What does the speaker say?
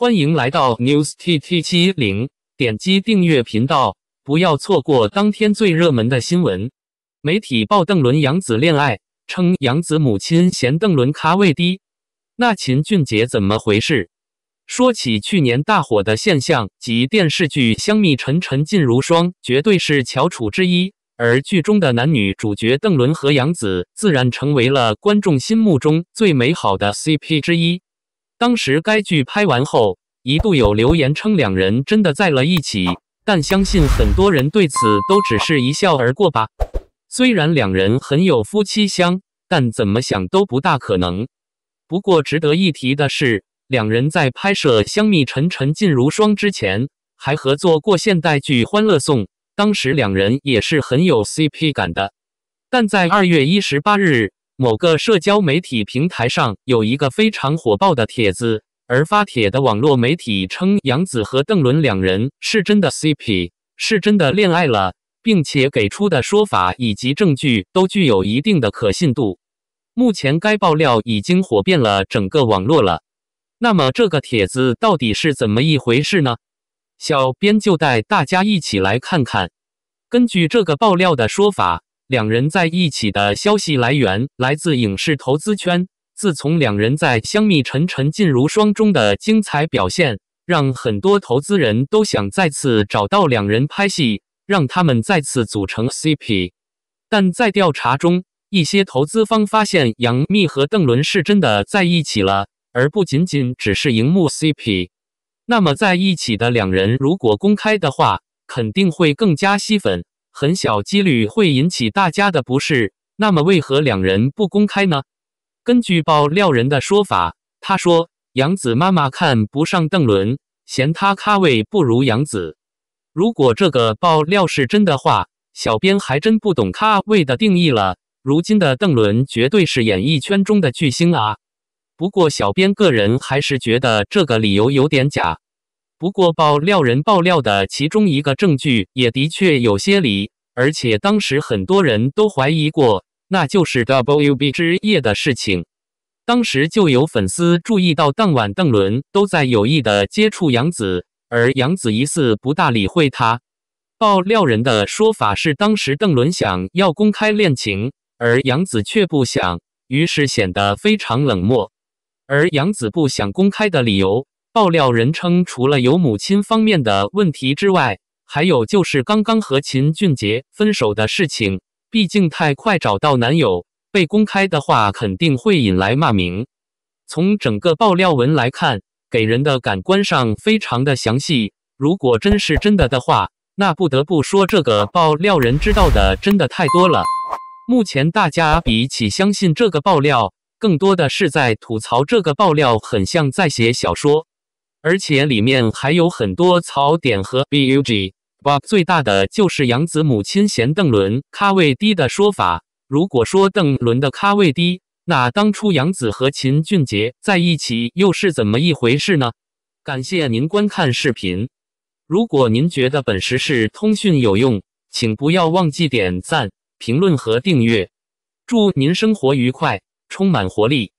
欢迎来到 News T T 七零，点击订阅频道，不要错过当天最热门的新闻。媒体曝邓伦杨紫恋爱，称杨紫母亲嫌邓伦咖位低。那秦俊杰怎么回事？说起去年大火的现象级电视剧《香蜜沉沉烬如霜》，绝对是翘楚之一，而剧中的男女主角邓伦和杨紫，自然成为了观众心目中最美好的 CP 之一。当时该剧拍完后，一度有留言称两人真的在了一起，但相信很多人对此都只是一笑而过吧。虽然两人很有夫妻相，但怎么想都不大可能。不过值得一提的是，两人在拍摄《香蜜沉沉烬如霜》之前，还合作过现代剧《欢乐颂》，当时两人也是很有 CP 感的。但在二月一十八日。某个社交媒体平台上有一个非常火爆的帖子，而发帖的网络媒体称杨紫和邓伦两人是真的 CP，是真的恋爱了，并且给出的说法以及证据都具有一定的可信度。目前该爆料已经火遍了整个网络了。那么这个帖子到底是怎么一回事呢？小编就带大家一起来看看。根据这个爆料的说法。两人在一起的消息来源来自影视投资圈。自从两人在《香蜜沉沉烬如霜》中的精彩表现，让很多投资人都想再次找到两人拍戏，让他们再次组成 CP。但在调查中，一些投资方发现杨幂和邓伦是真的在一起了，而不仅仅只是荧幕 CP。那么在一起的两人如果公开的话，肯定会更加吸粉。很小几率会引起大家的不适，那么为何两人不公开呢？根据爆料人的说法，他说杨子妈妈看不上邓伦，嫌他咖位不如杨子。如果这个爆料是真的话，小编还真不懂咖位的定义了。如今的邓伦绝对是演艺圈中的巨星啊！不过小编个人还是觉得这个理由有点假。不过，爆料人爆料的其中一个证据也的确有些理，而且当时很多人都怀疑过，那就是 W B 之夜的事情。当时就有粉丝注意到，当晚邓伦都在有意的接触杨紫，而杨紫疑似不大理会他。爆料人的说法是，当时邓伦想要公开恋情，而杨紫却不想，于是显得非常冷漠。而杨紫不想公开的理由。爆料人称，除了有母亲方面的问题之外，还有就是刚刚和秦俊杰分手的事情。毕竟太快找到男友，被公开的话肯定会引来骂名。从整个爆料文来看，给人的感官上非常的详细。如果真是真的的话，那不得不说这个爆料人知道的真的太多了。目前大家比起相信这个爆料，更多的是在吐槽这个爆料很像在写小说。而且里面还有很多槽点和 BUG。最大的就是杨子母亲嫌邓伦咖位低的说法。如果说邓伦的咖位低，那当初杨子和秦俊杰在一起又是怎么一回事呢？感谢您观看视频。如果您觉得本时事通讯有用，请不要忘记点赞、评论和订阅。祝您生活愉快，充满活力！